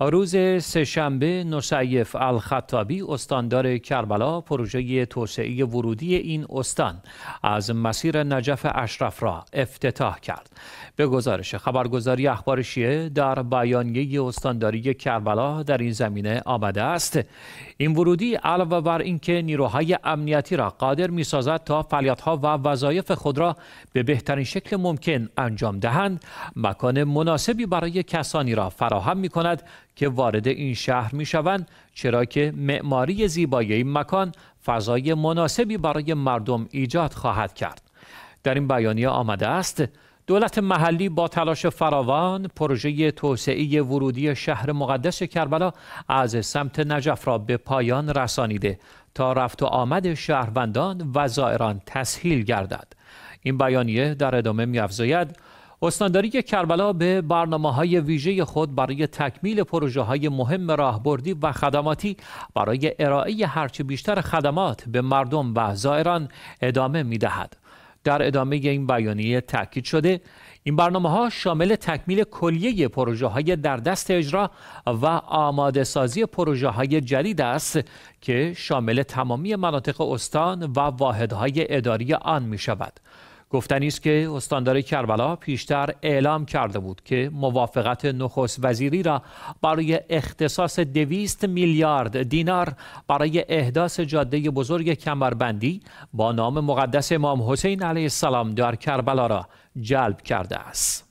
روز سهشنبه نصیف الخطابی استاندار کربلا پروژه توسعه ورودی این استان از مسیر نجف اشرف را افتتاح کرد به گزارش خبرگزاری اخبار شیعه در بیانیه استانداری کربلا در این زمینه آمده است این ورودی علاوه بر اینکه نیروهای امنیتی را قادر میسازد تا فعالیت‌ها و وظایف خود را به بهترین شکل ممکن انجام دهند مکان مناسبی برای کسانی را فراهم می‌کند که وارد این شهر می شوند چرا که معماری زیبایی این مکان فضای مناسبی برای مردم ایجاد خواهد کرد. در این بیانیه آمده است دولت محلی با تلاش فراوان پروژه توسعه ورودی شهر مقدس کربلا از سمت نجف را به پایان رسانیده تا رفت و آمد شهروندان و زائران تسهیل گردد این بیانیه در ادامه میافزاید استانداری کربلا به برنامه های ویژه خود برای تکمیل پروژه های مهم راهبردی و خدماتی برای ارائه هرچه بیشتر خدمات به مردم و زائران ادامه می دهد. در ادامه این بیانیه تاکید شده این برنامه ها شامل تکمیل کلیه پروژه های در دست اجرا و آماده سازی پروژه های جدید است که شامل تمامی مناطق استان و واحد های اداری آن می شود. گفتنی است که استاندار کربلا پیشتر اعلام کرده بود که موافقت نخست وزیری را برای اختصاص دویست میلیارد دینار برای احداث جاده بزرگ کمربندی با نام مقدس امام حسین علیه السلام در کربلا را جلب کرده است.